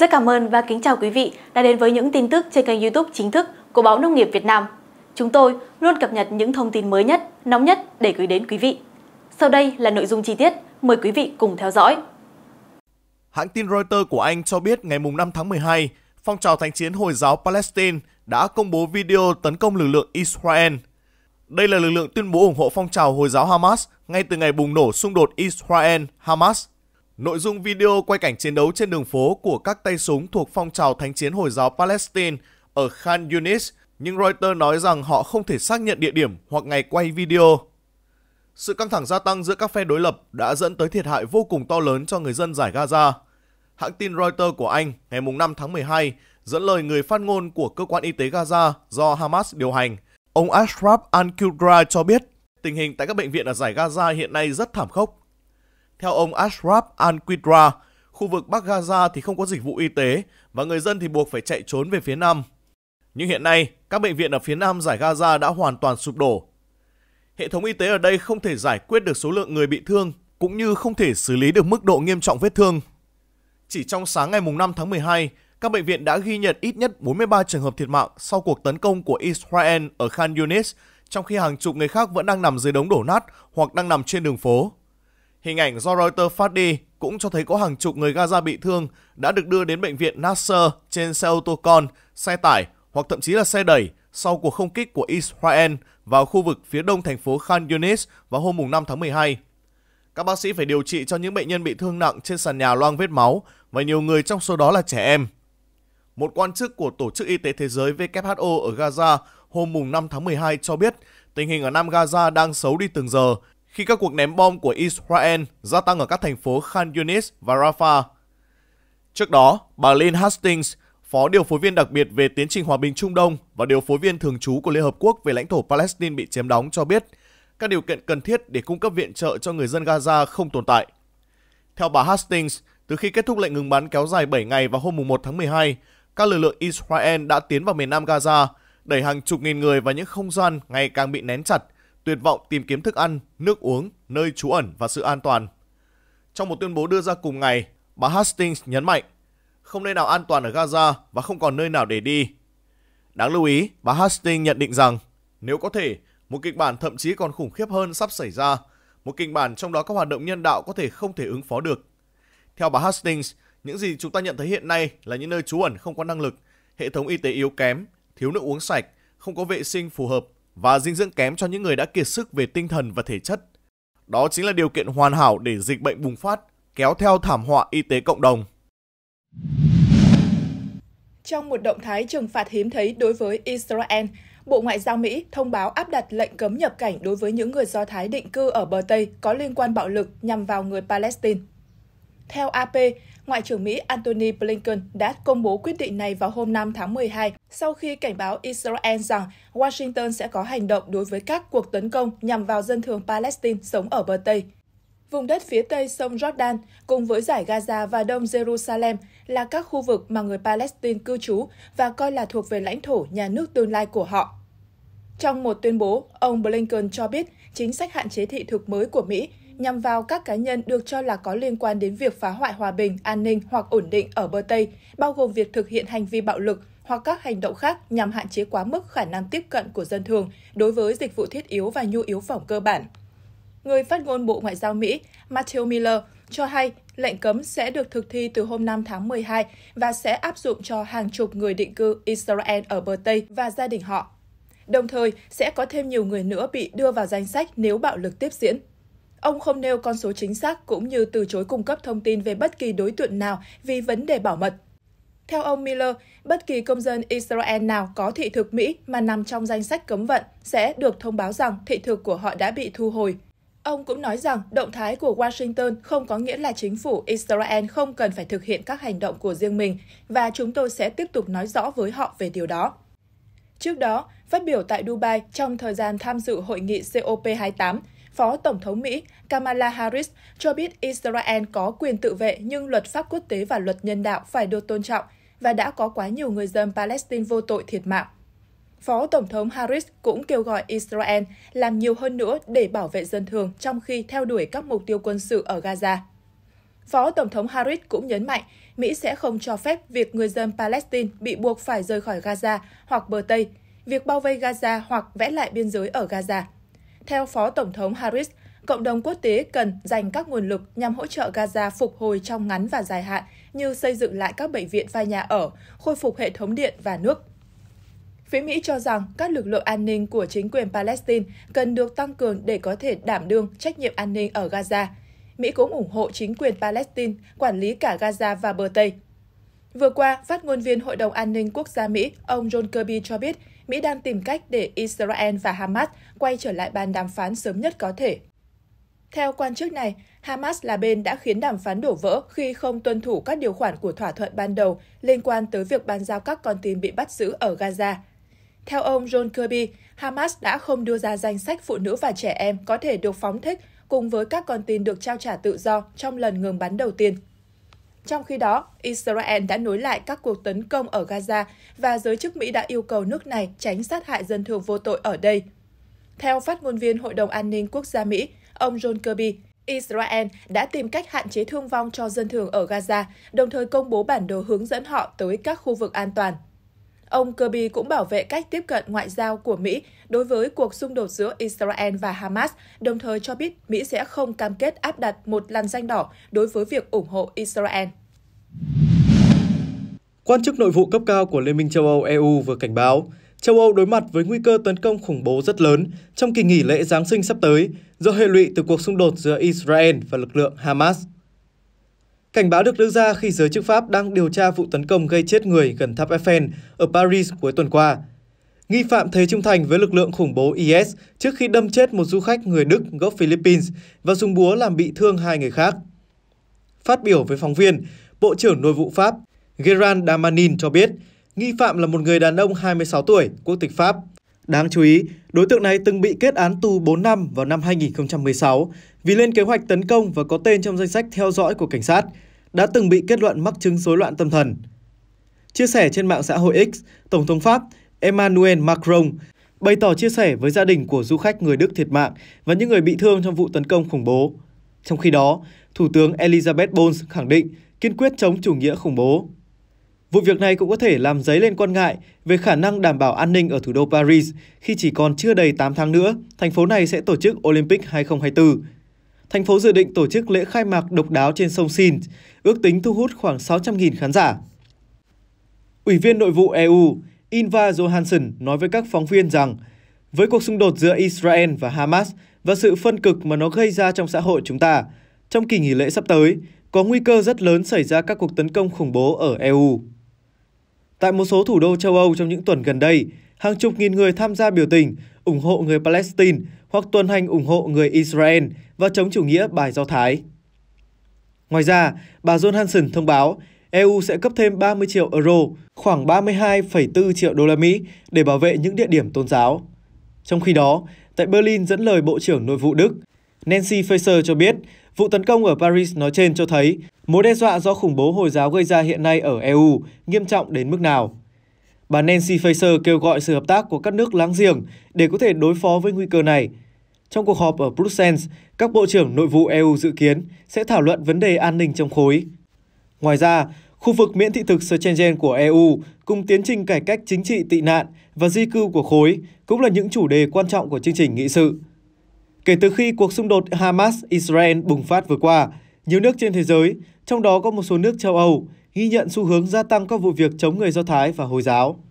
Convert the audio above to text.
Rất cảm ơn và kính chào quý vị đã đến với những tin tức trên kênh youtube chính thức của Báo Nông nghiệp Việt Nam. Chúng tôi luôn cập nhật những thông tin mới nhất, nóng nhất để gửi đến quý vị. Sau đây là nội dung chi tiết, mời quý vị cùng theo dõi. Hãng tin Reuters của Anh cho biết ngày 5 tháng 12, phong trào thánh chiến Hồi giáo Palestine đã công bố video tấn công lực lượng Israel. Đây là lực lượng tuyên bố ủng hộ phong trào Hồi giáo Hamas ngay từ ngày bùng nổ xung đột Israel-Hamas Nội dung video quay cảnh chiến đấu trên đường phố của các tay súng thuộc phong trào thánh chiến Hồi giáo Palestine ở Khan Yunis, nhưng Reuters nói rằng họ không thể xác nhận địa điểm hoặc ngày quay video. Sự căng thẳng gia tăng giữa các phe đối lập đã dẫn tới thiệt hại vô cùng to lớn cho người dân giải Gaza. Hãng tin Reuters của Anh ngày 5 tháng 12 dẫn lời người phát ngôn của cơ quan y tế Gaza do Hamas điều hành, ông Ashraf al cho biết tình hình tại các bệnh viện ở giải Gaza hiện nay rất thảm khốc theo ông Ashraf Al-Qidra, khu vực Bắc Gaza thì không có dịch vụ y tế và người dân thì buộc phải chạy trốn về phía Nam. Nhưng hiện nay, các bệnh viện ở phía Nam giải Gaza đã hoàn toàn sụp đổ. Hệ thống y tế ở đây không thể giải quyết được số lượng người bị thương cũng như không thể xử lý được mức độ nghiêm trọng vết thương. Chỉ trong sáng ngày 5 tháng 12, các bệnh viện đã ghi nhận ít nhất 43 trường hợp thiệt mạng sau cuộc tấn công của Israel ở Khan Yunis, trong khi hàng chục người khác vẫn đang nằm dưới đống đổ nát hoặc đang nằm trên đường phố. Hình ảnh do Reuters phát đi cũng cho thấy có hàng chục người Gaza bị thương đã được đưa đến bệnh viện Nasser trên xe ô tô con, xe tải hoặc thậm chí là xe đẩy sau cuộc không kích của Israel vào khu vực phía đông thành phố Khan Yunis vào hôm 5 tháng 12. Các bác sĩ phải điều trị cho những bệnh nhân bị thương nặng trên sàn nhà loang vết máu và nhiều người trong số đó là trẻ em. Một quan chức của Tổ chức Y tế Thế giới WHO ở Gaza hôm 5 tháng 12 cho biết tình hình ở Nam Gaza đang xấu đi từng giờ khi các cuộc ném bom của Israel gia tăng ở các thành phố Khan Yunis và Rafah. Trước đó, bà Lynn Hastings, phó điều phối viên đặc biệt về tiến trình hòa bình Trung Đông và điều phối viên thường trú của Liên Hợp Quốc về lãnh thổ Palestine bị chiếm đóng cho biết các điều kiện cần thiết để cung cấp viện trợ cho người dân Gaza không tồn tại. Theo bà Hastings, từ khi kết thúc lệnh ngừng bắn kéo dài 7 ngày vào hôm 1 tháng 12, các lực lượng Israel đã tiến vào miền nam Gaza, đẩy hàng chục nghìn người vào những không gian ngày càng bị nén chặt – tuyệt vọng tìm kiếm thức ăn, nước uống, nơi trú ẩn và sự an toàn. Trong một tuyên bố đưa ra cùng ngày, bà Hastings nhấn mạnh không nơi nào an toàn ở Gaza và không còn nơi nào để đi. Đáng lưu ý, bà Hastings nhận định rằng nếu có thể, một kịch bản thậm chí còn khủng khiếp hơn sắp xảy ra, một kịch bản trong đó các hoạt động nhân đạo có thể không thể ứng phó được. Theo bà Hastings, những gì chúng ta nhận thấy hiện nay là những nơi trú ẩn không có năng lực, hệ thống y tế yếu kém, thiếu nước uống sạch, không có vệ sinh phù hợp, và dinh dưỡng kém cho những người đã kiệt sức về tinh thần và thể chất. Đó chính là điều kiện hoàn hảo để dịch bệnh bùng phát, kéo theo thảm họa y tế cộng đồng. Trong một động thái trừng phạt hiếm thấy đối với Israel, Bộ Ngoại giao Mỹ thông báo áp đặt lệnh cấm nhập cảnh đối với những người Do Thái định cư ở bờ Tây có liên quan bạo lực nhằm vào người Palestine. Theo AP, Ngoại trưởng Mỹ Antony Blinken đã công bố quyết định này vào hôm 5 tháng 12 sau khi cảnh báo Israel rằng Washington sẽ có hành động đối với các cuộc tấn công nhằm vào dân thường Palestine sống ở bờ Tây. Vùng đất phía tây sông Jordan cùng với giải Gaza và đông Jerusalem là các khu vực mà người Palestine cư trú và coi là thuộc về lãnh thổ nhà nước tương lai của họ. Trong một tuyên bố, ông Blinken cho biết chính sách hạn chế thị thực mới của Mỹ nhằm vào các cá nhân được cho là có liên quan đến việc phá hoại hòa bình, an ninh hoặc ổn định ở bờ Tây, bao gồm việc thực hiện hành vi bạo lực hoặc các hành động khác nhằm hạn chế quá mức khả năng tiếp cận của dân thường đối với dịch vụ thiết yếu và nhu yếu phẩm cơ bản. Người phát ngôn Bộ Ngoại giao Mỹ Matthew Miller cho hay lệnh cấm sẽ được thực thi từ hôm 5 tháng 12 và sẽ áp dụng cho hàng chục người định cư Israel ở bờ Tây và gia đình họ. Đồng thời, sẽ có thêm nhiều người nữa bị đưa vào danh sách nếu bạo lực tiếp diễn. Ông không nêu con số chính xác cũng như từ chối cung cấp thông tin về bất kỳ đối tượng nào vì vấn đề bảo mật. Theo ông Miller, bất kỳ công dân Israel nào có thị thực Mỹ mà nằm trong danh sách cấm vận sẽ được thông báo rằng thị thực của họ đã bị thu hồi. Ông cũng nói rằng động thái của Washington không có nghĩa là chính phủ Israel không cần phải thực hiện các hành động của riêng mình và chúng tôi sẽ tiếp tục nói rõ với họ về điều đó. Trước đó, phát biểu tại Dubai trong thời gian tham dự hội nghị COP28, Phó Tổng thống Mỹ Kamala Harris cho biết Israel có quyền tự vệ nhưng luật pháp quốc tế và luật nhân đạo phải được tôn trọng và đã có quá nhiều người dân Palestine vô tội thiệt mạng. Phó Tổng thống Harris cũng kêu gọi Israel làm nhiều hơn nữa để bảo vệ dân thường trong khi theo đuổi các mục tiêu quân sự ở Gaza. Phó Tổng thống Harris cũng nhấn mạnh Mỹ sẽ không cho phép việc người dân Palestine bị buộc phải rời khỏi Gaza hoặc bờ Tây, việc bao vây Gaza hoặc vẽ lại biên giới ở Gaza. Theo Phó Tổng thống Harris, cộng đồng quốc tế cần dành các nguồn lực nhằm hỗ trợ Gaza phục hồi trong ngắn và dài hạn như xây dựng lại các bệnh viện và nhà ở, khôi phục hệ thống điện và nước. Phía Mỹ cho rằng các lực lượng an ninh của chính quyền Palestine cần được tăng cường để có thể đảm đương trách nhiệm an ninh ở Gaza. Mỹ cũng ủng hộ chính quyền Palestine quản lý cả Gaza và bờ Tây. Vừa qua, phát ngôn viên Hội đồng An ninh Quốc gia Mỹ, ông John Kirby cho biết Mỹ đang tìm cách để Israel và Hamas quay trở lại bàn đàm phán sớm nhất có thể. Theo quan chức này, Hamas là bên đã khiến đàm phán đổ vỡ khi không tuân thủ các điều khoản của thỏa thuận ban đầu liên quan tới việc bàn giao các con tin bị bắt giữ ở Gaza. Theo ông John Kirby, Hamas đã không đưa ra danh sách phụ nữ và trẻ em có thể được phóng thích cùng với các con tin được trao trả tự do trong lần ngừng bắn đầu tiên. Trong khi đó, Israel đã nối lại các cuộc tấn công ở Gaza và giới chức Mỹ đã yêu cầu nước này tránh sát hại dân thường vô tội ở đây. Theo phát ngôn viên Hội đồng An ninh Quốc gia Mỹ, ông John Kirby, Israel đã tìm cách hạn chế thương vong cho dân thường ở Gaza, đồng thời công bố bản đồ hướng dẫn họ tới các khu vực an toàn. Ông Kirby cũng bảo vệ cách tiếp cận ngoại giao của Mỹ đối với cuộc xung đột giữa Israel và Hamas, đồng thời cho biết Mỹ sẽ không cam kết áp đặt một làn danh đỏ đối với việc ủng hộ Israel. Quan chức nội vụ cấp cao của Liên minh châu Âu EU vừa cảnh báo, châu Âu đối mặt với nguy cơ tấn công khủng bố rất lớn trong kỳ nghỉ lễ Giáng sinh sắp tới do hệ lụy từ cuộc xung đột giữa Israel và lực lượng Hamas. Cảnh báo được đưa ra khi giới chức Pháp đang điều tra vụ tấn công gây chết người gần tháp Eiffel ở Paris cuối tuần qua. Nghi phạm thế trung thành với lực lượng khủng bố IS trước khi đâm chết một du khách người Đức gốc Philippines và dùng búa làm bị thương hai người khác. Phát biểu với phóng viên, Bộ trưởng Nội vụ Pháp Gerard Damanin cho biết, nghi phạm là một người đàn ông 26 tuổi, quốc tịch Pháp. Đáng chú ý, đối tượng này từng bị kết án tù 4 năm vào năm 2016 vì lên kế hoạch tấn công và có tên trong danh sách theo dõi của cảnh sát, đã từng bị kết luận mắc chứng rối loạn tâm thần. Chia sẻ trên mạng xã hội X, Tổng thống Pháp Emmanuel Macron bày tỏ chia sẻ với gia đình của du khách người Đức thiệt mạng và những người bị thương trong vụ tấn công khủng bố. Trong khi đó, Thủ tướng Elizabeth Bones khẳng định kiên quyết chống chủ nghĩa khủng bố. Vụ việc này cũng có thể làm dấy lên quan ngại về khả năng đảm bảo an ninh ở thủ đô Paris khi chỉ còn chưa đầy 8 tháng nữa, thành phố này sẽ tổ chức Olympic 2024 thành phố dự định tổ chức lễ khai mạc độc đáo trên sông Sin, ước tính thu hút khoảng 600.000 khán giả. Ủy viên nội vụ EU Inva Johansson nói với các phóng viên rằng với cuộc xung đột giữa Israel và Hamas và sự phân cực mà nó gây ra trong xã hội chúng ta, trong kỳ nghỉ lễ sắp tới, có nguy cơ rất lớn xảy ra các cuộc tấn công khủng bố ở EU. Tại một số thủ đô châu Âu trong những tuần gần đây, hàng chục nghìn người tham gia biểu tình ủng hộ người Palestine hoặc tuân hành ủng hộ người Israel và chống chủ nghĩa bài Do Thái. Ngoài ra, bà Johansson thông báo EU sẽ cấp thêm 30 triệu euro, khoảng 32,4 triệu đô la Mỹ để bảo vệ những địa điểm tôn giáo. Trong khi đó, tại Berlin dẫn lời Bộ trưởng Nội vụ Đức, Nancy Faeser cho biết vụ tấn công ở Paris nói trên cho thấy mối đe dọa do khủng bố Hồi giáo gây ra hiện nay ở EU nghiêm trọng đến mức nào. Bà Nancy Faeser kêu gọi sự hợp tác của các nước láng giềng để có thể đối phó với nguy cơ này. Trong cuộc họp ở Brussels, các bộ trưởng nội vụ EU dự kiến sẽ thảo luận vấn đề an ninh trong khối. Ngoài ra, khu vực miễn thị thực Schengen của EU cùng tiến trình cải cách chính trị tị nạn và di cư của khối cũng là những chủ đề quan trọng của chương trình nghị sự. Kể từ khi cuộc xung đột Hamas-Israel bùng phát vừa qua, nhiều nước trên thế giới, trong đó có một số nước châu Âu, ghi nhận xu hướng gia tăng các vụ việc chống người Do Thái và Hồi giáo.